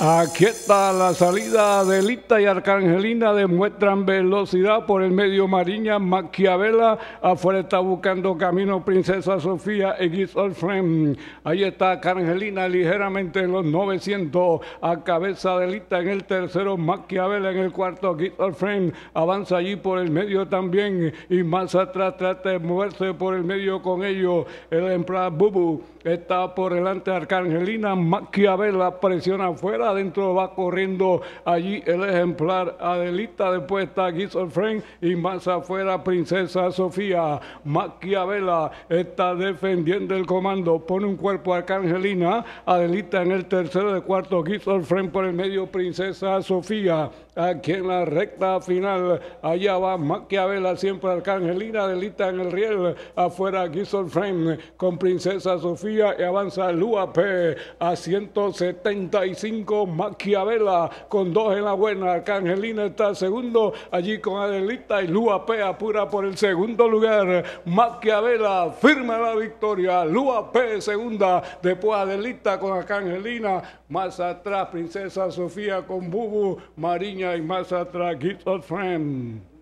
Aquí está la salida de Lita y Arcangelina, demuestran velocidad por el medio Mariña, Maquiavela, afuera está buscando camino Princesa Sofía, X frame Ahí está Arcangelina ligeramente en los 900, a cabeza de Lita en el tercero, Maquiavela en el cuarto, X frame Avanza allí por el medio también y más atrás trata de moverse por el medio con ellos. El emplazado Bubu está por delante Arcangelina, Maquiavela presiona afuera adentro va corriendo allí el ejemplar Adelita, después está frame y más afuera Princesa Sofía. Maquiavela está defendiendo el comando, pone un cuerpo Arcangelina, Adelita en el tercero de cuarto, Guizot-Fren por el medio, Princesa Sofía. Aquí en la recta final, allá va Maquiavela, siempre Arcangelina, Adelita en el riel, afuera frame con Princesa Sofía y avanza Luape a 175 Maquiavela con dos en la buena. Arcangelina está segundo, allí con Adelita y Lua P apura por el segundo lugar. Maquiavela firma la victoria, Lua P segunda, después Adelita con Arcangelina, más atrás Princesa Sofía con Bubu, Mariña y más atrás Friend.